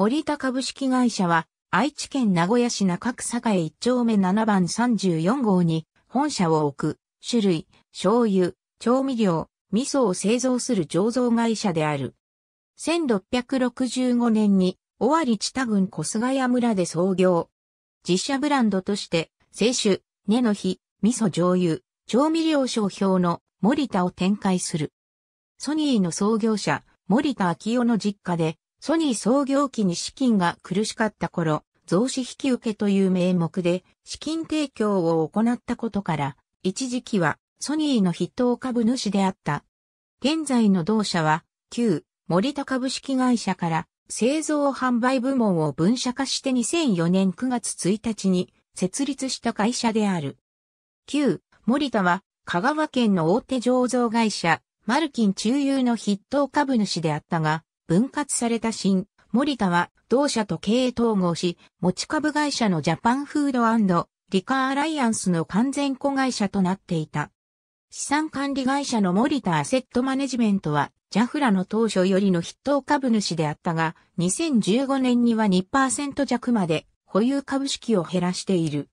森田株式会社は、愛知県名古屋市中区栄一丁目7番34号に本社を置く、種類、醤油、調味料、味噌を製造する醸造会社である。1665年に、尾張知多郡小菅谷村で創業。実社ブランドとして、清酒、根の日、味噌醤油、調味料商標の森田を展開する。ソニーの創業者、森田昭夫の実家で、ソニー創業期に資金が苦しかった頃、増資引受という名目で資金提供を行ったことから、一時期はソニーの筆頭株主であった。現在の同社は、旧森田株式会社から製造販売部門を分社化して2004年9月1日に設立した会社である。旧森田は香川県の大手醸造会社マルキン中友の筆頭株主であったが、分割された新、森田は同社と経営統合し、持ち株会社のジャパンフードリカーアライアンスの完全子会社となっていた。資産管理会社の森田アセットマネジメントは、ジャフラの当初よりの筆頭株主であったが、2015年には2%弱まで保有株式を減らしている。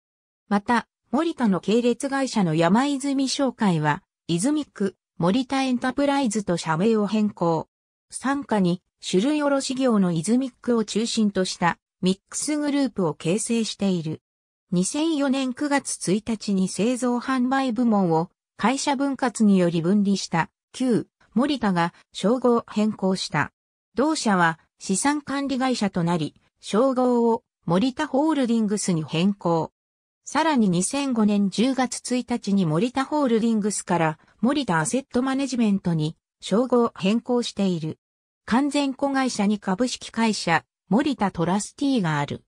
また、森田の系列会社の山泉商会は、泉区、森田エンタプライズと社名を変更。参加に種類卸業のイズミックを中心としたミックスグループを形成している。2004年9月1日に製造販売部門を会社分割により分離した旧森田が称号変更した。同社は資産管理会社となり、称号を森田ホールディングスに変更。さらに2005年10月1日に森田ホールディングスから森田アセットマネジメントに称号変更している。完全子会社に株式会社、森田トラスティーがある。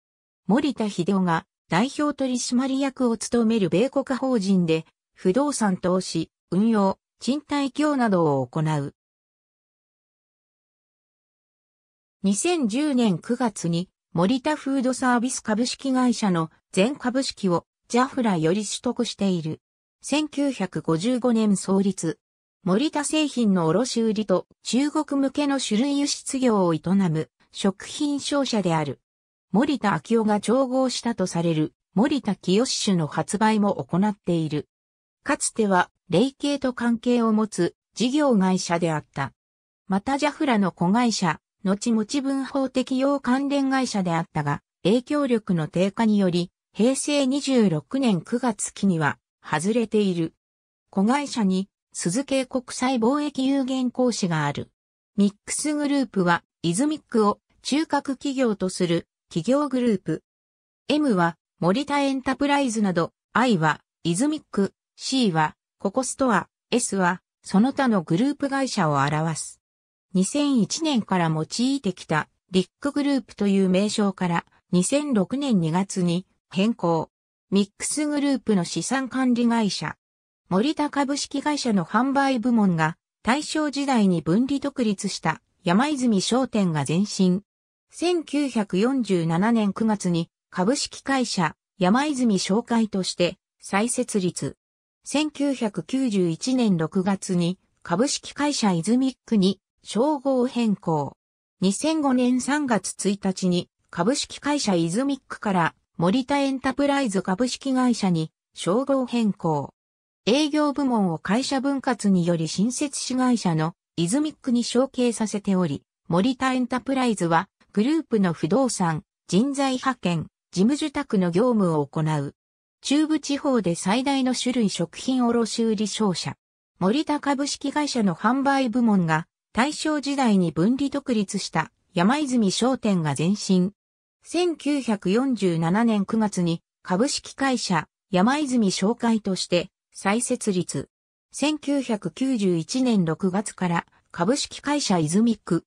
森田秀夫が代表取締役を務める米国法人で、不動産投資、運用、賃貸業などを行う。2010年9月に森田フードサービス株式会社の全株式をジャフラより取得している。1955年創立、森田製品の卸売と中国向けの種類輸出業を営む食品商社である。森田昭夫が調合したとされる森田清酒の発売も行っている。かつては、霊系と関係を持つ事業会社であった。またジャフラの子会社、後持ち文法適用関連会社であったが、影響力の低下により、平成26年9月期には、外れている。子会社に鈴系国際貿易有限公司がある。ミックスグループは、イズミックを中核企業とする企業グループ。M は、森田エンタプライズなど、I は、イズミック、C は、ココストア、S は、その他のグループ会社を表す。2001年から用いてきた、リックグループという名称から、2006年2月に変更。ミックスグループの資産管理会社、森田株式会社の販売部門が大正時代に分離独立した山泉商店が前身。1947年9月に株式会社山泉商会として再設立。1991年6月に株式会社イズミックに称号変更。2005年3月1日に株式会社イズミックから森田エンタプライズ株式会社に称号変更。営業部門を会社分割により新設子会社のイズミックに承継させており、森田エンタプライズはグループの不動産、人材派遣、事務受託の業務を行う。中部地方で最大の種類食品卸売商社。森田株式会社の販売部門が大正時代に分離独立した山泉商店が前身。1947年9月に株式会社山泉商会として再設立。1991年6月から株式会社イズミック。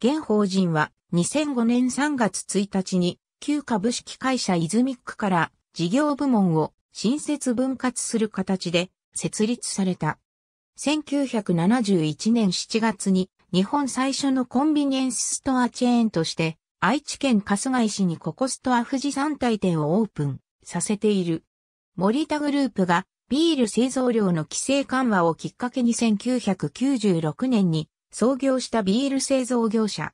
現法人は2005年3月1日に旧株式会社イズミックから事業部門を新設分割する形で設立された。1971年7月に日本最初のコンビニエンスストアチェーンとして愛知県春日井市にココストア富士山体店をオープンさせている。森田グループがビール製造量の規制緩和をきっかけに1996年に創業したビール製造業者。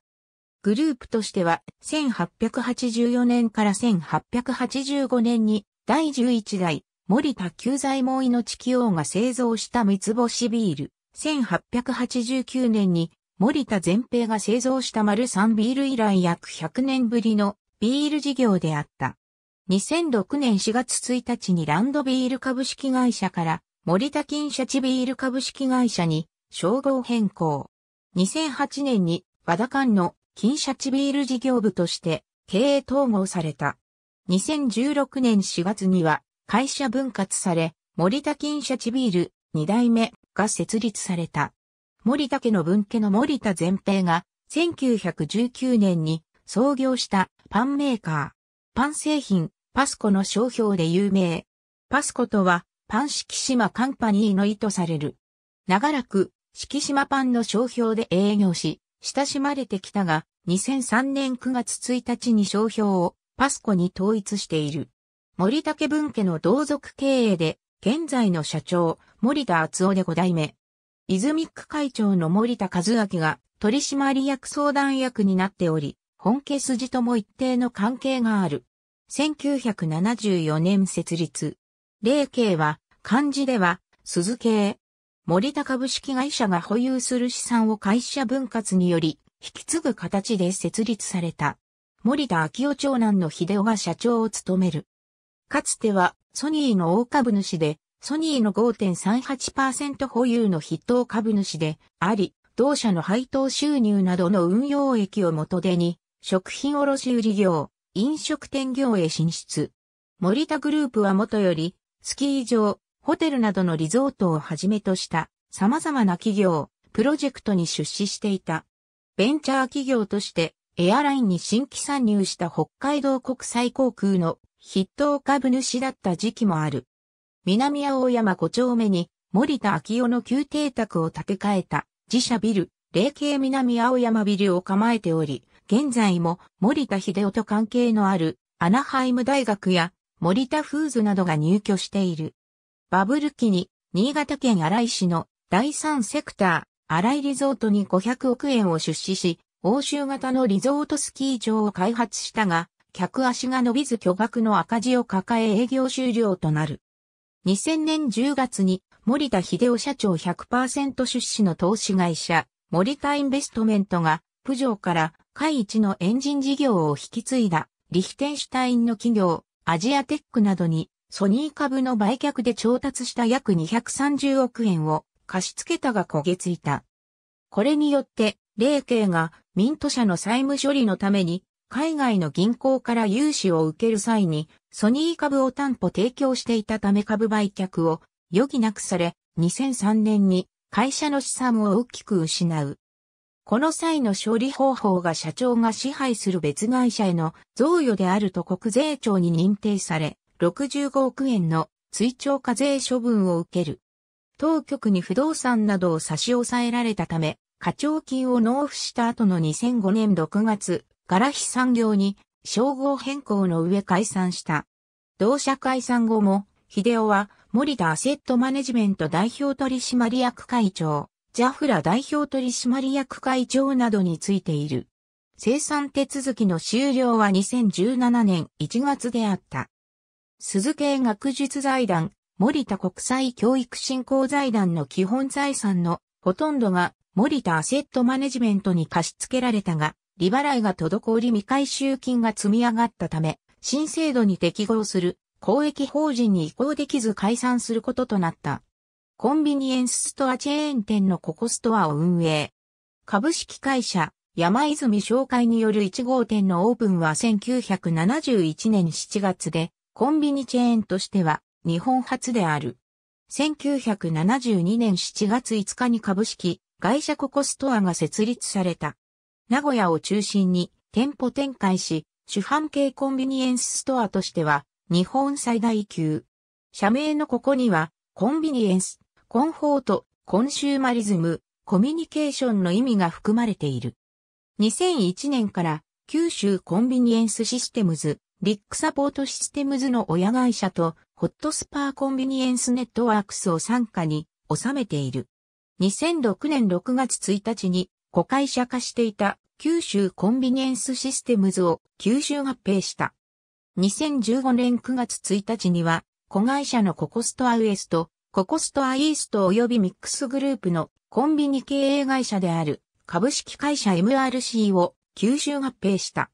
グループとしては1884年から1885年に第11代森田久左衛門命王が製造した三つ星ビール。1889年に森田全平が製造した丸三ビール以来約100年ぶりのビール事業であった。2006年4月1日にランドビール株式会社から森田金シャチビール株式会社に称号変更。2008年に和田館の金シャチビール事業部として経営統合された。2016年4月には会社分割され、森田金シャチビール2代目が設立された。森田家の分家の森田全平が1919年に創業したパンメーカー。パン製品、パスコの商標で有名。パスコとは、パン敷島カンパニーの意図される。長らく、敷島パンの商標で営業し、親しまれてきたが、2003年9月1日に商標をパスコに統一している。森竹文家の同族経営で、現在の社長、森田厚夫で5代目。イズミック会長の森田和明が取締役相談役になっており、本家筋とも一定の関係がある。1974年設立。霊慶は、漢字では、鈴系。森田株式会社が保有する資産を会社分割により、引き継ぐ形で設立された。森田昭夫長男の秀夫が社長を務める。かつては、ソニーの大株主で、ソニーの5.38%保有の筆頭株主であり、同社の配当収入などの運用益を元手に、食品卸売業、飲食店業へ進出。森田グループはもとより、スキー場、ホテルなどのリゾートをはじめとした様々な企業、プロジェクトに出資していた。ベンチャー企業としてエアラインに新規参入した北海道国際航空の筆頭株主だった時期もある。南青山5丁目に森田昭夫の旧邸宅を建て替えた自社ビル、霊系南青山ビルを構えており、現在も森田秀夫と関係のあるアナハイム大学や森田フーズなどが入居している。バブル期に新潟県新井市の第三セクター新井リゾートに500億円を出資し、欧州型のリゾートスキー場を開発したが、客足が伸びず巨額の赤字を抱え営業終了となる。2000年10月に森田秀夫社長100%出資の投資会社、森田インベストメントが、プジョーから海一のエンジン事業を引き継いだリヒテンシュタインの企業アジアテックなどにソニー株の売却で調達した約230億円を貸し付けたが焦げついた。これによって、霊慶がミント社の債務処理のために海外の銀行から融資を受ける際にソニー株を担保提供していたため株売却を余儀なくされ2003年に会社の資産を大きく失う。この際の処理方法が社長が支配する別会社への贈与であると国税庁に認定され、65億円の追徴課税処分を受ける。当局に不動産などを差し押さえられたため、課徴金を納付した後の2005年6月、ガラヒ産業に称号変更の上解散した。同社解散後も、秀夫は森田アセットマネジメント代表取締役会長、ジャフラ代表取締役会長などについている。生産手続きの終了は2017年1月であった。鈴系学術財団、森田国際教育振興財団の基本財産のほとんどが森田アセットマネジメントに貸し付けられたが、利払いが滞り未回収金が積み上がったため、新制度に適合する公益法人に移行できず解散することとなった。コンビニエンスストアチェーン店のココストアを運営。株式会社、山泉商会による1号店のオープンは1971年7月で、コンビニチェーンとしては日本初である。1972年7月5日に株式会社ココストアが設立された。名古屋を中心に店舗展開し、主販系コンビニエンスストアとしては日本最大級。社名のここにはコンビニエンスコンフォート、コンシューマリズム、コミュニケーションの意味が含まれている。2001年から九州コンビニエンスシステムズ、リックサポートシステムズの親会社とホットスパーコンビニエンスネットワークスを参加に収めている。2006年6月1日に子会社化していた九州コンビニエンスシステムズを九州合併した。2015年9月1日には子会社のココストアウエスト、ココストアイースト及びミックスグループのコンビニ経営会社である株式会社 MRC を吸収合併した。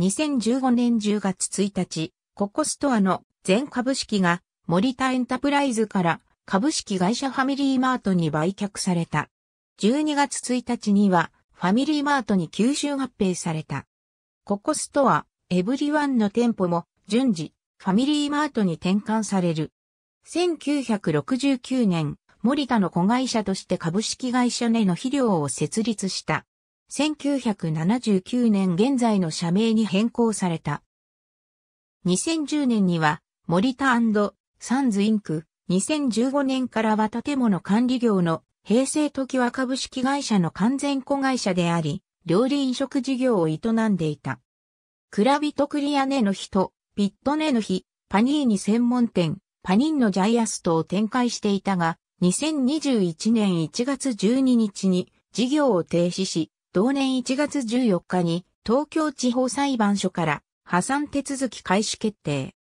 2015年10月1日、ココストアの全株式が森田エンタプライズから株式会社ファミリーマートに売却された。12月1日にはファミリーマートに吸収合併された。ココストア、エブリワンの店舗も順次、ファミリーマートに転換される。1969年、森田の子会社として株式会社ネの肥料を設立した。1979年現在の社名に変更された。2010年には、森田サンズインク、2015年からは建物管理業の平成時は株式会社の完全子会社であり、料理飲食事業を営んでいた。クラビトクリアネの日と、ピットネの日、パニーニ専門店、パニンのジャイアストを展開していたが、2021年1月12日に事業を停止し、同年1月14日に東京地方裁判所から破産手続き開始決定。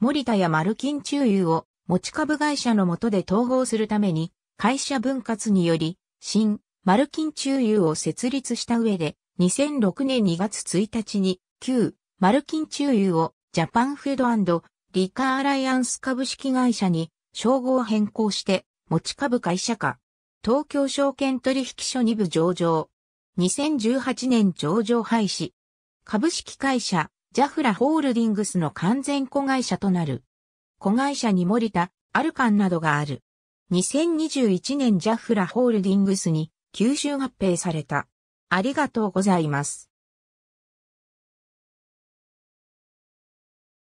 森田やマルキン中油を持ち株会社の下で統合するために、会社分割により、新、マルキン中油を設立した上で、2006年2月1日に、旧、マルキン中油をジャパンフードリカーアライアンス株式会社に称号を変更して、持ち株会社化。東京証券取引所2部上場。2018年上場廃止。株式会社、ジャフラホールディングスの完全子会社となる。子会社に森田、アルカンなどがある。2021年ジャフラホールディングスに吸収合併された。ありがとうございます。